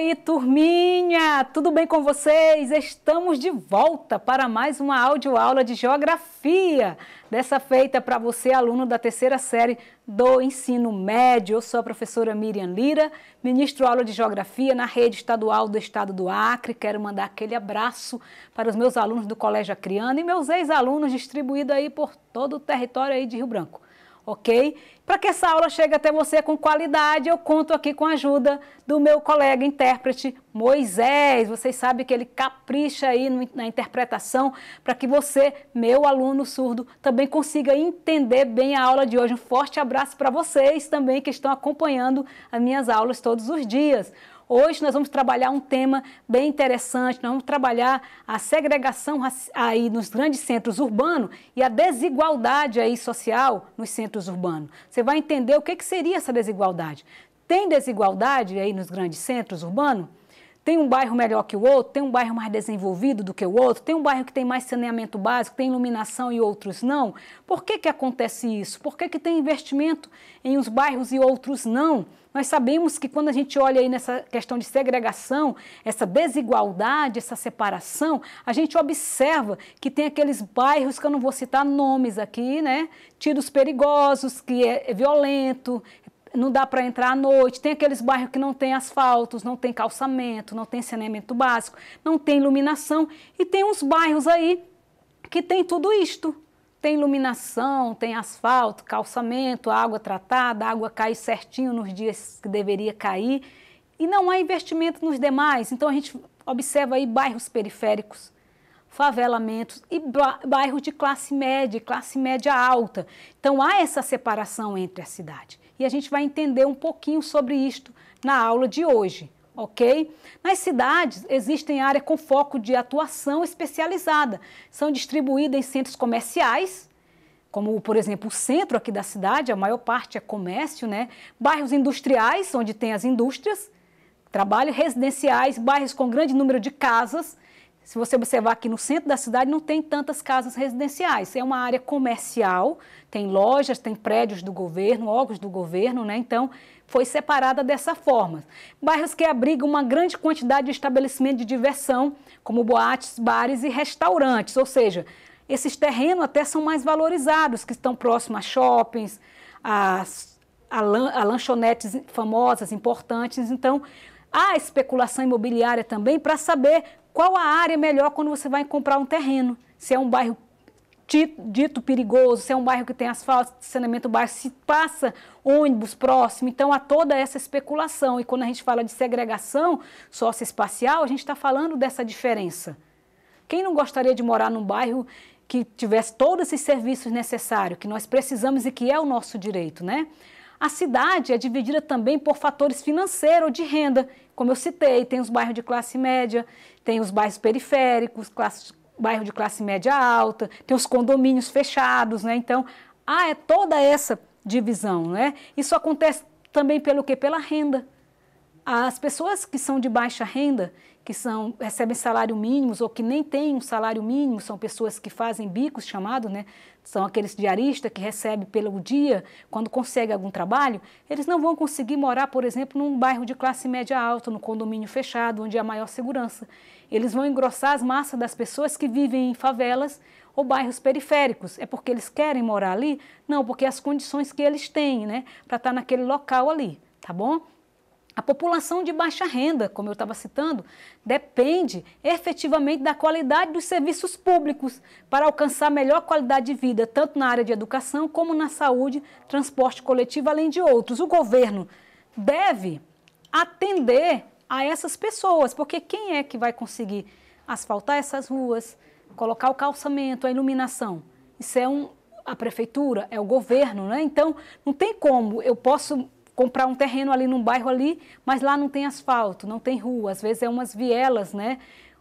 aí, turminha! Tudo bem com vocês? Estamos de volta para mais uma audioaula de geografia, dessa feita para você, aluno da terceira série do ensino médio. Eu sou a professora Miriam Lira, ministro aula de geografia na rede estadual do estado do Acre. Quero mandar aquele abraço para os meus alunos do Colégio Acreano e meus ex-alunos distribuídos aí por todo o território aí de Rio Branco ok? Para que essa aula chegue até você com qualidade, eu conto aqui com a ajuda do meu colega intérprete Moisés. Vocês sabem que ele capricha aí na interpretação para que você, meu aluno surdo, também consiga entender bem a aula de hoje. Um forte abraço para vocês também que estão acompanhando as minhas aulas todos os dias. Hoje nós vamos trabalhar um tema bem interessante, nós vamos trabalhar a segregação aí nos grandes centros urbanos e a desigualdade aí social nos centros urbanos. Você vai entender o que, que seria essa desigualdade. Tem desigualdade aí nos grandes centros urbanos? Tem um bairro melhor que o outro, tem um bairro mais desenvolvido do que o outro, tem um bairro que tem mais saneamento básico, tem iluminação e outros não. Por que, que acontece isso? Por que, que tem investimento em uns bairros e outros não? Nós sabemos que quando a gente olha aí nessa questão de segregação, essa desigualdade, essa separação, a gente observa que tem aqueles bairros que eu não vou citar nomes aqui, né? Tiros perigosos, que é violento, não dá para entrar à noite. Tem aqueles bairros que não tem asfaltos, não tem calçamento, não tem saneamento básico, não tem iluminação. E tem uns bairros aí que tem tudo isto. Tem iluminação, tem asfalto, calçamento, água tratada, água cai certinho nos dias que deveria cair. E não há investimento nos demais. Então a gente observa aí bairros periféricos favelamentos e bairros de classe média, classe média alta. Então há essa separação entre a cidade. E a gente vai entender um pouquinho sobre isto na aula de hoje, ok? Nas cidades existem áreas com foco de atuação especializada. São distribuídas em centros comerciais, como por exemplo o centro aqui da cidade, a maior parte é comércio, né? Bairros industriais, onde tem as indústrias, trabalho, residenciais, bairros com grande número de casas, se você observar aqui no centro da cidade, não tem tantas casas residenciais. É uma área comercial, tem lojas, tem prédios do governo, órgãos do governo, né? Então, foi separada dessa forma. Bairros que abrigam uma grande quantidade de estabelecimentos de diversão, como boates, bares e restaurantes. Ou seja, esses terrenos até são mais valorizados, que estão próximos a shoppings, a, a, lan, a lanchonetes famosas, importantes. Então, a especulação imobiliária também para saber qual a área é melhor quando você vai comprar um terreno. Se é um bairro dito perigoso, se é um bairro que tem asfalto, saneamento baixo, se passa ônibus próximo. Então, há toda essa especulação. E quando a gente fala de segregação socioespacial, a gente está falando dessa diferença. Quem não gostaria de morar num bairro que tivesse todos esses serviços necessários, que nós precisamos e que é o nosso direito, né? A cidade é dividida também por fatores financeiro ou de renda, como eu citei, tem os bairros de classe média, tem os bairros periféricos, classe, bairro de classe média alta, tem os condomínios fechados, né? Então, há ah, é toda essa divisão, né? Isso acontece também pelo que? Pela renda. As pessoas que são de baixa renda, que são, recebem salário mínimos ou que nem têm um salário mínimo, são pessoas que fazem bicos chamado né? são aqueles diaristas que recebem pelo dia, quando conseguem algum trabalho, eles não vão conseguir morar, por exemplo, num bairro de classe média alta, no condomínio fechado, onde há maior segurança. Eles vão engrossar as massas das pessoas que vivem em favelas ou bairros periféricos. É porque eles querem morar ali? Não, porque as condições que eles têm né, para estar tá naquele local ali, tá bom? A população de baixa renda, como eu estava citando, depende efetivamente da qualidade dos serviços públicos para alcançar melhor qualidade de vida, tanto na área de educação como na saúde, transporte coletivo, além de outros. O governo deve atender a essas pessoas, porque quem é que vai conseguir asfaltar essas ruas, colocar o calçamento, a iluminação? Isso é um, a prefeitura, é o governo, né? Então, não tem como eu posso comprar um terreno ali num bairro ali, mas lá não tem asfalto, não tem rua, às vezes é umas vielas, né?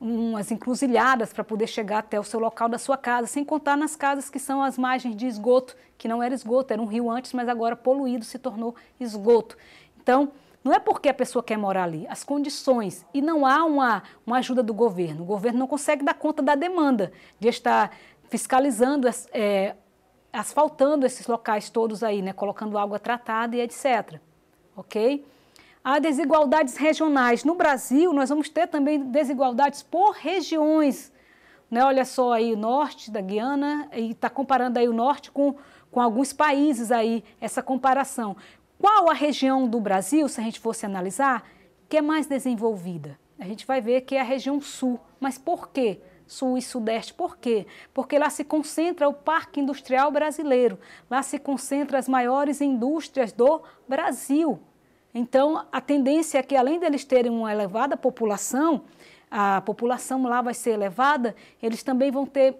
umas encruzilhadas para poder chegar até o seu local da sua casa, sem contar nas casas que são as margens de esgoto, que não era esgoto, era um rio antes, mas agora poluído se tornou esgoto. Então, não é porque a pessoa quer morar ali, as condições. E não há uma, uma ajuda do governo. O governo não consegue dar conta da demanda, de estar fiscalizando é, asfaltando esses locais todos aí, né, colocando água tratada e etc. Ok? Há desigualdades regionais. No Brasil, nós vamos ter também desigualdades por regiões. Né? Olha só aí o norte da Guiana e está comparando aí o norte com, com alguns países aí, essa comparação. Qual a região do Brasil, se a gente fosse analisar, que é mais desenvolvida? A gente vai ver que é a região sul. Mas por quê? sul e sudeste. Por quê? Porque lá se concentra o parque industrial brasileiro, lá se concentram as maiores indústrias do Brasil. Então, a tendência é que, além deles terem uma elevada população, a população lá vai ser elevada, eles também vão ter.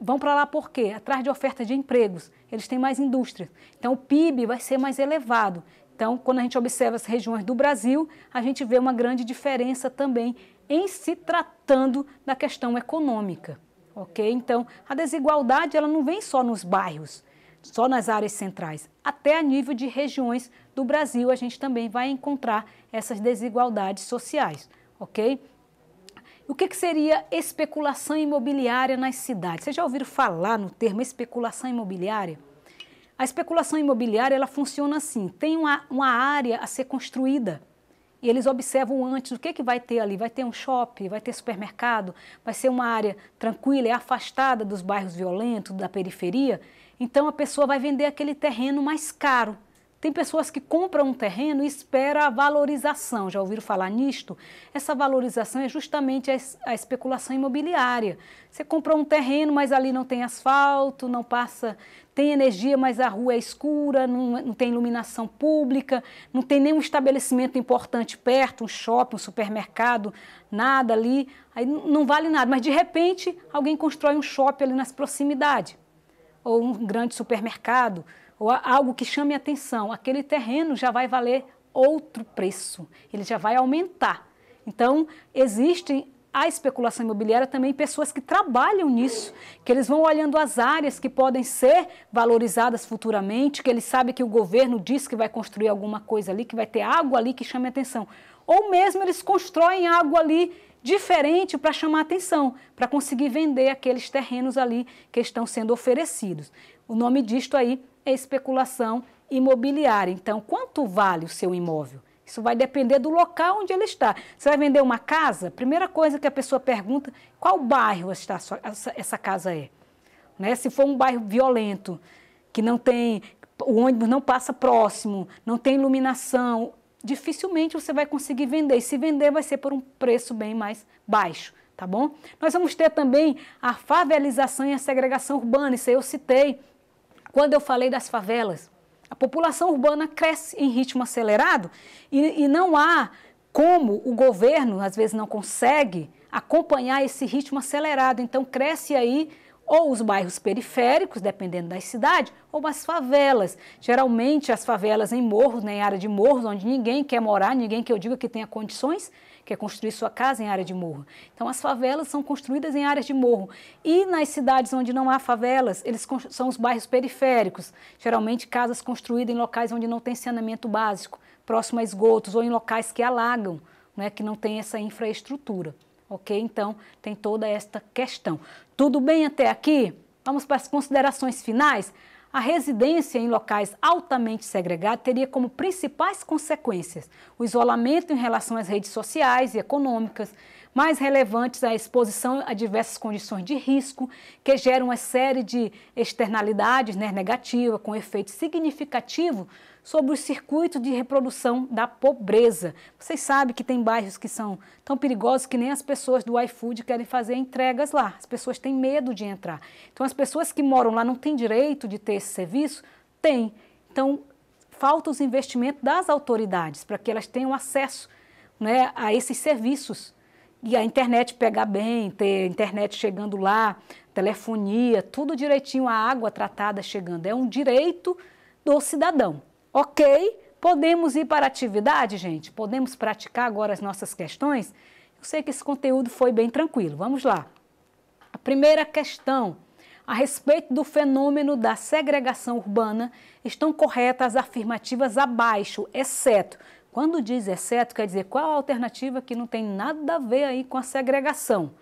Vão para lá por quê? Atrás de oferta de empregos. Eles têm mais indústria. Então, o PIB vai ser mais elevado. Então, quando a gente observa as regiões do Brasil, a gente vê uma grande diferença também em se tratando da questão econômica, ok? Então, a desigualdade ela não vem só nos bairros, só nas áreas centrais, até a nível de regiões do Brasil a gente também vai encontrar essas desigualdades sociais, ok? O que, que seria especulação imobiliária nas cidades? Vocês já ouviram falar no termo especulação imobiliária? A especulação imobiliária ela funciona assim: tem uma, uma área a ser construída e eles observam antes o que, que vai ter ali. Vai ter um shopping, vai ter supermercado, vai ser uma área tranquila, é afastada dos bairros violentos, da periferia. Então a pessoa vai vender aquele terreno mais caro. Tem pessoas que compram um terreno e espera a valorização. Já ouviram falar nisto? Essa valorização é justamente a, a especulação imobiliária. Você comprou um terreno, mas ali não tem asfalto, não passa, tem energia, mas a rua é escura, não, não tem iluminação pública, não tem nenhum estabelecimento importante perto, um shopping, um supermercado, nada ali. Aí não vale nada. Mas de repente alguém constrói um shopping ali nas proximidades ou um grande supermercado ou algo que chame atenção, aquele terreno já vai valer outro preço, ele já vai aumentar. Então, existem a especulação imobiliária também pessoas que trabalham nisso, que eles vão olhando as áreas que podem ser valorizadas futuramente, que eles sabem que o governo diz que vai construir alguma coisa ali, que vai ter água ali que chame atenção. Ou mesmo eles constroem água ali diferente para chamar atenção, para conseguir vender aqueles terrenos ali que estão sendo oferecidos. O nome disto aí é especulação imobiliária. Então, quanto vale o seu imóvel? Isso vai depender do local onde ele está. Você vai vender uma casa? Primeira coisa que a pessoa pergunta, qual bairro está essa casa é? Né? Se for um bairro violento, que não tem, o ônibus não passa próximo, não tem iluminação, dificilmente você vai conseguir vender. E se vender, vai ser por um preço bem mais baixo, tá bom? Nós vamos ter também a favelização e a segregação urbana, isso aí eu citei quando eu falei das favelas, a população urbana cresce em ritmo acelerado e, e não há como o governo, às vezes, não consegue acompanhar esse ritmo acelerado. Então, cresce aí ou os bairros periféricos, dependendo da cidade, ou as favelas. Geralmente as favelas em morros, né, em área de morros, onde ninguém quer morar, ninguém que eu diga que tenha condições, é construir sua casa em área de morro. Então, as favelas são construídas em áreas de morro. E nas cidades onde não há favelas, eles são os bairros periféricos, geralmente casas construídas em locais onde não tem saneamento básico, próximo a esgotos ou em locais que alagam, né, que não tem essa infraestrutura. Ok? Então, tem toda esta questão. Tudo bem até aqui? Vamos para as considerações finais? A residência em locais altamente segregados teria como principais consequências o isolamento em relação às redes sociais e econômicas, mais relevantes à exposição a diversas condições de risco, que geram uma série de externalidades né, negativas, com efeito significativo sobre o circuito de reprodução da pobreza. Vocês sabem que tem bairros que são tão perigosos que nem as pessoas do iFood querem fazer entregas lá. As pessoas têm medo de entrar. Então, as pessoas que moram lá não têm direito de ter esse serviço? Tem. Então, falta os investimentos das autoridades para que elas tenham acesso né, a esses serviços e a internet pegar bem, ter internet chegando lá, telefonia, tudo direitinho, a água tratada chegando. É um direito do cidadão. Ok, podemos ir para a atividade, gente? Podemos praticar agora as nossas questões? Eu sei que esse conteúdo foi bem tranquilo. Vamos lá. A primeira questão. A respeito do fenômeno da segregação urbana, estão corretas as afirmativas abaixo, exceto quando diz exceto, quer dizer qual a alternativa que não tem nada a ver aí com a segregação.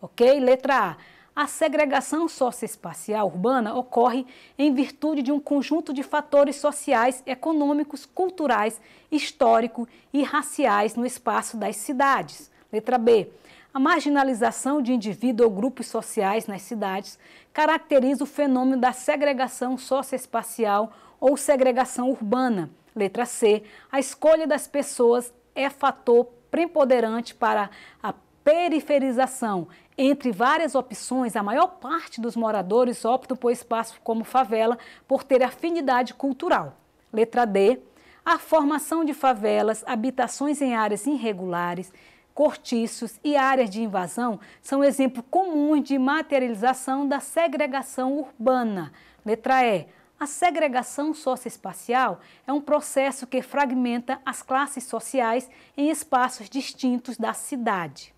Ok? Letra A. A segregação socioespacial urbana ocorre em virtude de um conjunto de fatores sociais, econômicos, culturais, histórico e raciais no espaço das cidades. Letra B. A marginalização de indivíduo ou grupos sociais nas cidades caracteriza o fenômeno da segregação socioespacial ou segregação urbana Letra C. A escolha das pessoas é fator preponderante para a periferização. Entre várias opções, a maior parte dos moradores opta por espaço como favela por ter afinidade cultural. Letra D. A formação de favelas, habitações em áreas irregulares, cortiços e áreas de invasão são exemplo comum de materialização da segregação urbana. Letra E. A segregação socioespacial é um processo que fragmenta as classes sociais em espaços distintos da cidade.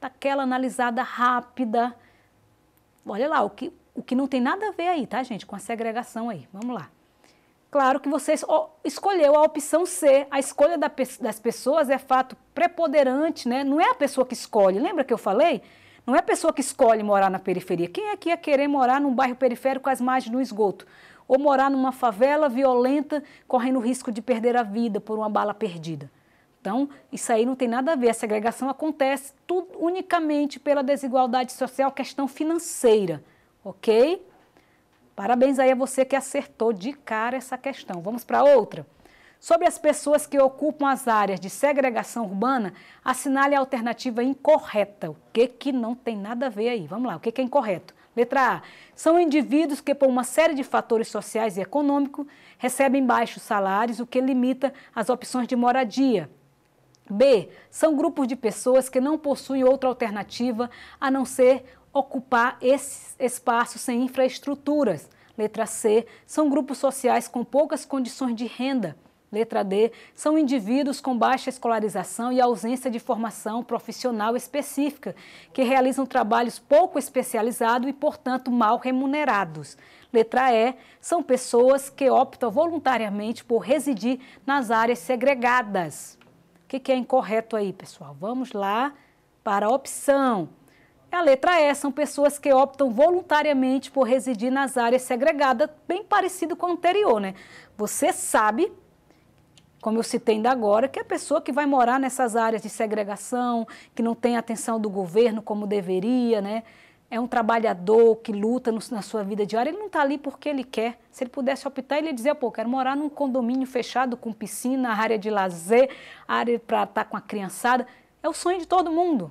Daquela analisada rápida. Olha lá, o que, o que não tem nada a ver aí, tá, gente, com a segregação aí. Vamos lá. Claro que você escolheu a opção C. A escolha das pessoas é fato preponderante, né? Não é a pessoa que escolhe. Lembra que eu falei? Não é a pessoa que escolhe morar na periferia. Quem é que ia querer morar num bairro periférico às margens do esgoto? Ou morar numa favela violenta, correndo o risco de perder a vida por uma bala perdida? Então, isso aí não tem nada a ver. A segregação acontece tudo, unicamente pela desigualdade social, questão financeira, ok? Parabéns aí a você que acertou de cara essa questão. Vamos para outra? Sobre as pessoas que ocupam as áreas de segregação urbana, assinale a alternativa incorreta. O que, que não tem nada a ver aí? Vamos lá, o que, que é incorreto? Letra A. São indivíduos que, por uma série de fatores sociais e econômicos, recebem baixos salários, o que limita as opções de moradia. B. São grupos de pessoas que não possuem outra alternativa a não ser ocupar esse espaços sem infraestruturas. Letra C. São grupos sociais com poucas condições de renda. Letra D, são indivíduos com baixa escolarização e ausência de formação profissional específica, que realizam trabalhos pouco especializados e, portanto, mal remunerados. Letra E, são pessoas que optam voluntariamente por residir nas áreas segregadas. O que, é incorreto aí, pessoal? Vamos lá para a opção. A letra E são pessoas que optam voluntariamente por residir nas áreas segregadas, bem parecido com o anterior, né? Você sabe como eu citei ainda agora, que é a pessoa que vai morar nessas áreas de segregação, que não tem atenção do governo como deveria, né? É um trabalhador que luta no, na sua vida diária, ele não está ali porque ele quer. Se ele pudesse optar, ele ia dizer, pô, quero morar num condomínio fechado com piscina, área de lazer, área para estar tá com a criançada. É o sonho de todo mundo,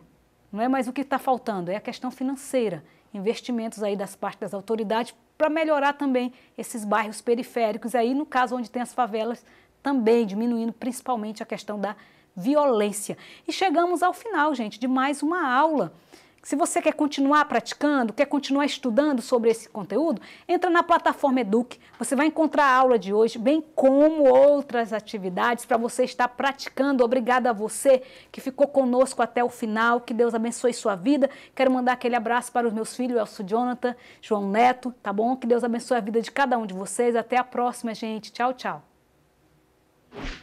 não é? Mas o que está faltando é a questão financeira, investimentos aí das partes das autoridades para melhorar também esses bairros periféricos aí, no caso onde tem as favelas, também diminuindo principalmente a questão da violência. E chegamos ao final, gente, de mais uma aula. Se você quer continuar praticando, quer continuar estudando sobre esse conteúdo, entra na plataforma Eduque. Você vai encontrar a aula de hoje, bem como outras atividades para você estar praticando. Obrigada a você que ficou conosco até o final. Que Deus abençoe sua vida. Quero mandar aquele abraço para os meus filhos, Elcio Jonathan, João Neto, tá bom? Que Deus abençoe a vida de cada um de vocês. Até a próxima, gente. Tchau, tchau. you